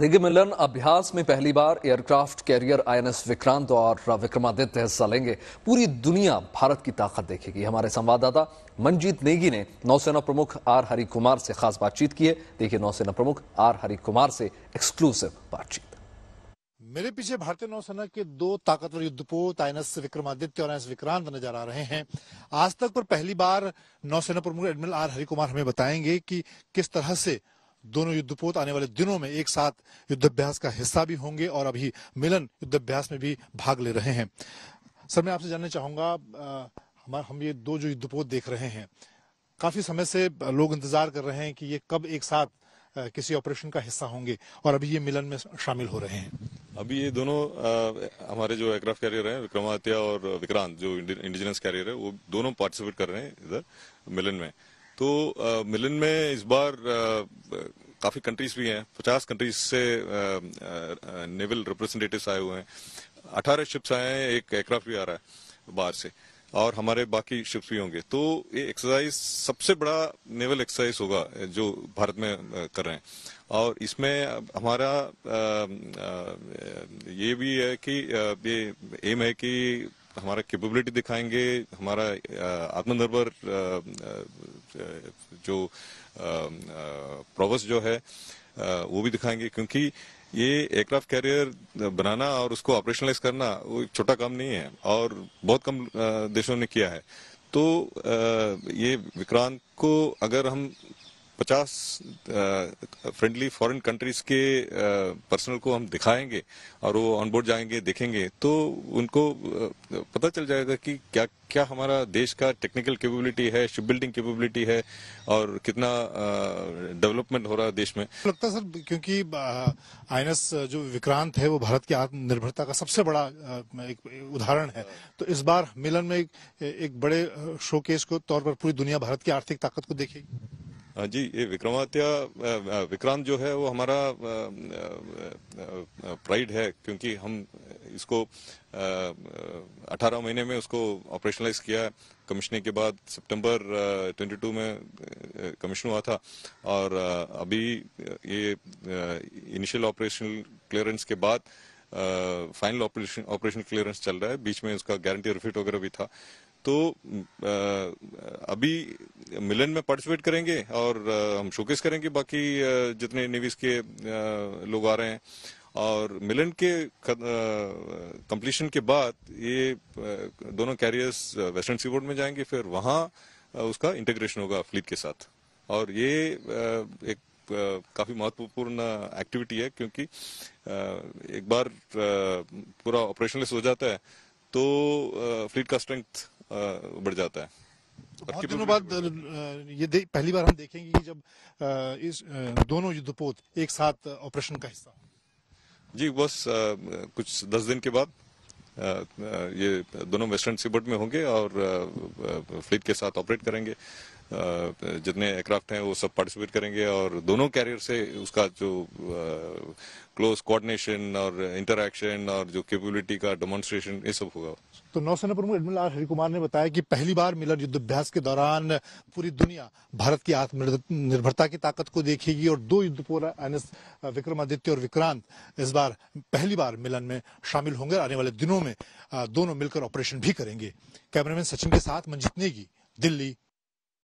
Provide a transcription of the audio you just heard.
rig मिलन अभ्यास में पहली बार एयरक्राफ्ट कैरियर आईएनएस विक्रांत और विक्रमादित्य हिस्सा लेंगे पूरी दुनिया भारत की ताकत देखेगी हमारे संवाददाता मनजीत नेगी ने नौसेना प्रमुख आर हरि कुमार से खास बातचीत की है देखिए नौसेना प्रमुख आर हरि कुमार से एक्सक्लूसिव बातचीत मेरे पीछे भारतीय नौसेना के दो ताकतवर युद्धपोत आईएनएस विक्रमादित्य और आईएनएस विक्रांत नजर आ रहे हैं आज तक पर पहली बार नौसेना प्रमुख एडमिरल आर हरि कुमार हमें बताएंगे कि किस तरह से दोनों युद्धपोत आने वाले दिनों में एक साथ युद्धाभ्यास का हिस्सा भी होंगे और अभी मिलन युद्धाभ्यास में भी भाग ले रहे हैं सर मैं आपसे जानना चाहूंगा हमारे हम ये दो जो युद्धपोत देख रहे हैं काफ़ी समय से लोग इंतज़ार कर रहे हैं कि ये कब एक साथ किसी ऑपरेशन का हिस्सा होंगे और अभी ये मिलन में शामिल हो रहे हैं अभी ये दोनों आ, हमारे जो एयरक्राफ्ट कैरियर हैं विक्रमादित्य और विक्रांत जो इंडिजिनस कैरियर है वो दोनों पार्टिसिपेट कर रहे हैं इधर मिलन में तो मिलन में इस बार काफ़ी कंट्रीज भी हैं पचास कंट्रीज से नेवल रिप्रेजेंटेटिव्स आए हुए हैं अठारह शिप्स आए हैं एक एयरक्राफ्ट भी आ रहा है बाहर से और हमारे बाकी शिप्स भी होंगे तो ये एक्सरसाइज सबसे बड़ा नेवल एक्सरसाइज होगा जो भारत में कर रहे हैं और इसमें हमारा ये भी है कि ये एम है कि हमारा कैपेबिलिटी दिखाएंगे हमारा आत्मनिर्भर जो प्रोवस जो है वो भी दिखाएंगे क्योंकि ये एयरक्राफ्ट कैरियर बनाना और उसको ऑपरेशनलाइज करना वो एक छोटा काम नहीं है और बहुत कम देशों ने किया है तो ये विक्रांत को अगर हम पचास फ्रेंडली फॉरेन कंट्रीज के पर्सनल को हम दिखाएंगे और वो ऑनबोर्ड जाएंगे देखेंगे तो उनको पता चल जाएगा कि क्या क्या हमारा देश का टेक्निकल कैपेबिलिटी है शिप बिल्डिंग कैपेबिलिटी है और कितना डेवलपमेंट हो रहा है देश में लगता है सर क्योंकि आईएनएस जो विक्रांत है वो भारत की आत्मनिर्भरता का सबसे बड़ा एक उदाहरण है तो इस बार मिलन में एक, बड़े शोकेस के तौर पर पूरी दुनिया भारत की आर्थिक ताकत को देखेगी हाँ जी ये विक्रमादित्य विक्रांत जो है वो हमारा प्राइड है क्योंकि हम इसको 18 महीने में उसको ऑपरेशनलाइज किया कमीशनिंग के बाद सितंबर 22 में कमीशन हुआ था और अभी ये इनिशियल ऑपरेशनल क्लियरेंस के बाद फाइनल ऑपरेशन क्लियरेंस चल रहा है बीच में उसका गारंटी रिफिट वगैरह भी था तो अभी मिलन में पार्टिसिपेट करेंगे और हम शोकेस करेंगे बाकी जितने नेवीज के लोग आ रहे हैं और मिलन के कंप्लीशन के बाद ये दोनों कैरियर्स वेस्टर्न सीबोर्ड में जाएंगे फिर वहाँ उसका इंटीग्रेशन होगा फ्लीट के साथ और ये एक काफ़ी महत्वपूर्ण एक्टिविटी है क्योंकि एक बार पूरा ऑपरेशनलेस हो जाता है तो फ्लीट का स्ट्रेंथ बढ़ जाता है तो बहुत दिनों बाद ये दे, पहली बार हम देखेंगे कि जब इस दोनों युद्धपोत एक साथ ऑपरेशन का हिस्सा जी बस कुछ दस दिन के बाद ये दोनों वेस्टर्न सीबर्ट में होंगे और फ्लीट के साथ ऑपरेट करेंगे जितने एयरक्राफ्ट हैं वो सब पार्टिसिपेट करेंगे और दोनों कैरियर से उसका जो क्लोज कोऑर्डिनेशन और इंटरैक्शन और जो कैपेबिलिटी का डेमोन्स्ट्रेशन ये सब होगा तो नौसेना प्रमुख एडमिरल आर हरिकुमार ने बताया कि पहली बार मिलर अभ्यास के दौरान पूरी दुनिया भारत की आत्मनिर्भरता की ताकत को देखेगी और दो युद्ध युद्धपोरा विक्रमादित्य और विक्रांत इस बार पहली बार मिलन में शामिल होंगे आने वाले दिनों में दोनों मिलकर ऑपरेशन भी करेंगे कैमरामैन सचिन के साथ मंजित नेगी दिल्ली